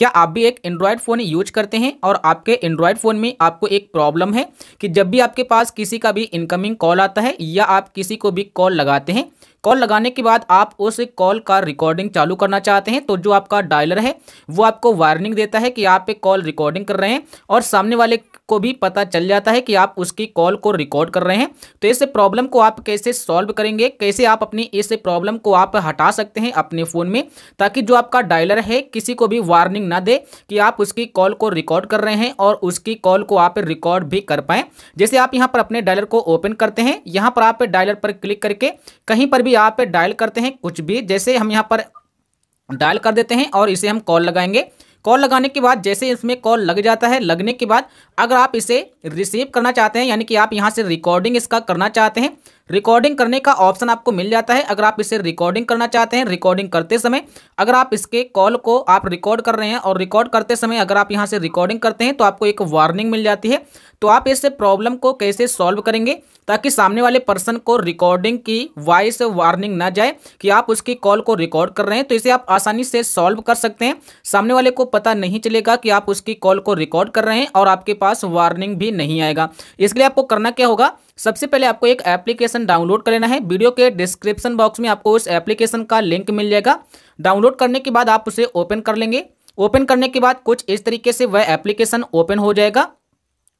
क्या आप भी एक एंड्रॉयड फ़ोन यूज करते हैं और आपके एंड्रॉयड फ़ोन में आपको एक प्रॉब्लम है कि जब भी आपके पास किसी का भी इनकमिंग कॉल आता है या आप किसी को भी कॉल लगाते हैं कॉल लगाने के बाद आप उस कॉल का रिकॉर्डिंग चालू करना चाहते हैं तो जो आपका डायलर है वो आपको वार्निंग देता है कि आप एक कॉल रिकॉर्डिंग कर रहे हैं और सामने वाले को भी पता चल जाता है कि आप उसकी कॉल को रिकॉर्ड कर रहे हैं तो इस प्रॉब्लम को आप कैसे सॉल्व करेंगे कैसे आप अपनी इस प्रॉब्लम को आप हटा सकते हैं अपने फ़ोन में ताकि जो आपका डायलर है किसी को भी वार्निंग ना दे कि आप उसकी कॉल को रिकॉर्ड कर रहे हैं और उसकी कॉल को आप रिकॉर्ड भी कर पाएँ जैसे आप यहाँ पर अपने डायलर को ओपन करते हैं यहाँ पर आप डायलर पर क्लिक करके कहीं पर भी भी यहाँ पे डायल करते हैं कुछ भी जैसे हम यहाँ पर डायल कर देते हैं और इसे हम कॉल लगाएंगे कॉल लगाने के बाद जैसे इसमें कॉल लग जाता है लगने के बाद अगर आप इसे रिसीव करना चाहते हैं यानी कि आप यहाँ से रिकॉर्डिंग इसका करना चाहते हैं रिकॉर्डिंग करने का ऑप्शन आपको मिल जाता है अगर आप इसे रिकॉर्डिंग करना चाहते हैं रिकॉर्डिंग करते समय अगर आप इसके कॉल को आप रिकॉर्ड कर रहे हैं और रिकॉर्ड करते समय अगर आप यहाँ से रिकॉर्डिंग करते हैं तो आपको एक वार्निंग मिल जाती है तो आप इस प्रॉब्लम को कैसे सॉल्व करेंगे ताकि सामने वाले पर्सन को रिकॉर्डिंग की वॉइस वार्निंग ना जाए कि आप उसकी कॉल को रिकॉर्ड कर रहे हैं तो इसे आप आसानी से सॉल्व कर सकते हैं सामने वाले को पता नहीं चलेगा कि आप उसकी कॉल को रिकॉर्ड कर रहे हैं और आपके पास वार्निंग भी नहीं आएगा इसके लिए आपको करना क्या होगा सबसे पहले आपको एक एप्लीकेशन डाउनलोड कर लेना है वीडियो के डिस्क्रिप्शन बॉक्स में आपको उस एप्लीकेशन का लिंक मिल जाएगा डाउनलोड करने के बाद आप उसे ओपन कर लेंगे ओपन करने के बाद कुछ इस तरीके से वह एप्लीकेशन ओपन हो जाएगा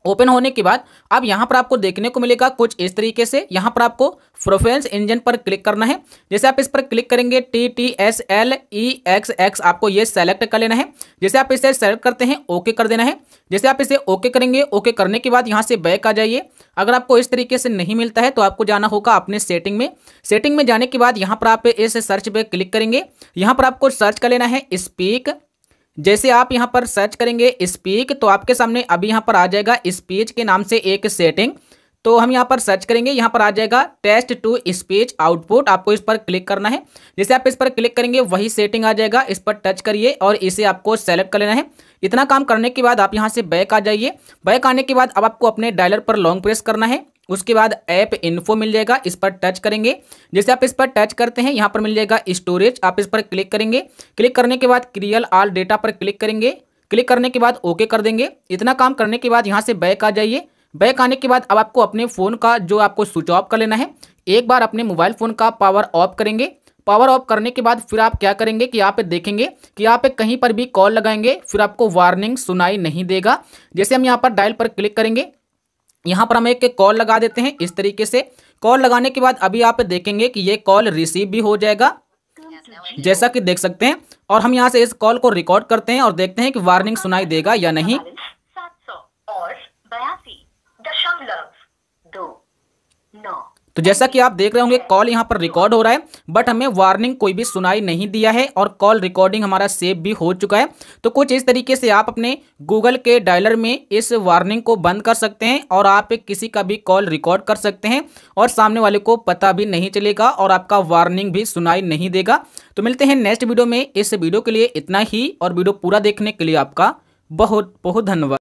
ओपन होने के बाद अब यहाँ पर आपको देखने को मिलेगा कुछ इस तरीके से यहाँ पर आपको प्रोफेंस इंजन पर क्लिक करना है जैसे आप इस पर क्लिक करेंगे T T S L E X X आपको ये सेलेक्ट कर लेना है जैसे आप इसे सेलेक्ट करते हैं ओके कर देना है जैसे आप इसे ओके करेंगे ओके करने के बाद यहाँ से बैक आ जाइए अगर आपको इस तरीके से नहीं मिलता है तो आपको जाना होगा अपने सेटिंग में सेटिंग में जाने के बाद यहाँ पर आप इस सर्च पर क्लिक करेंगे यहाँ पर आपको सर्च कर लेना है स्पीक जैसे आप यहां पर सर्च करेंगे स्पीक तो आपके सामने अभी यहां पर आ जाएगा स्पीच के नाम से एक सेटिंग तो हम यहाँ पर सर्च करेंगे यहाँ पर आ जाएगा टेस्ट टू स्पीच आउटपुट आपको इस पर क्लिक करना है जैसे आप इस पर क्लिक करेंगे वही सेटिंग आ जाएगा इस पर टच करिए और इसे आपको सेलेक्ट कर लेना है इतना काम करने के बाद आप यहाँ से बैक आ जाइए बैक आने के बाद अब आपको अपने डायलर पर लॉन्ग प्रेस करना है उसके बाद ऐप इन्फो मिल जाएगा इस पर टच करेंगे जैसे आप इस पर टच करते हैं यहाँ पर मिल जाएगा स्टोरेज आप इस पर क्लिक करेंगे क्लिक करने के बाद क्रियल आल डेटा पर क्लिक करेंगे क्लिक करने के बाद ओके कर देंगे इतना काम करने के बाद यहाँ से बैक आ जाइए बैक आने के बाद अब आपको अपने फ़ोन का जो आपको स्विच ऑफ कर लेना है एक बार अपने मोबाइल फ़ोन का पावर ऑफ करेंगे पावर ऑफ करने के बाद फिर आप क्या करेंगे कि यहाँ पे देखेंगे कि यहाँ पे कहीं पर भी कॉल लगाएंगे फिर आपको वार्निंग सुनाई नहीं देगा जैसे हम यहाँ पर डायल पर क्लिक करेंगे यहाँ पर हम एक कॉल लगा देते हैं इस तरीके से कॉल लगाने के बाद अभी आप देखेंगे कि ये कॉल रिसीव भी हो जाएगा जैसा कि देख सकते हैं और हम यहाँ से इस कॉल को रिकॉर्ड करते हैं और देखते हैं कि वार्निंग सुनाई देगा या नहीं तो जैसा कि आप देख रहे होंगे कॉल यहाँ पर रिकॉर्ड हो रहा है बट हमें वार्निंग कोई भी सुनाई नहीं दिया है और कॉल रिकॉर्डिंग हमारा सेव भी हो चुका है तो कुछ इस तरीके से आप अपने गूगल के डायलर में इस वार्निंग को बंद कर सकते हैं और आप किसी का भी कॉल रिकॉर्ड कर सकते हैं और सामने वाले को पता भी नहीं चलेगा और आपका वार्निंग भी सुनाई नहीं देगा तो मिलते हैं नेक्स्ट वीडियो में इस वीडियो के लिए इतना ही और वीडियो पूरा देखने के लिए आपका बहुत बहुत धन्यवाद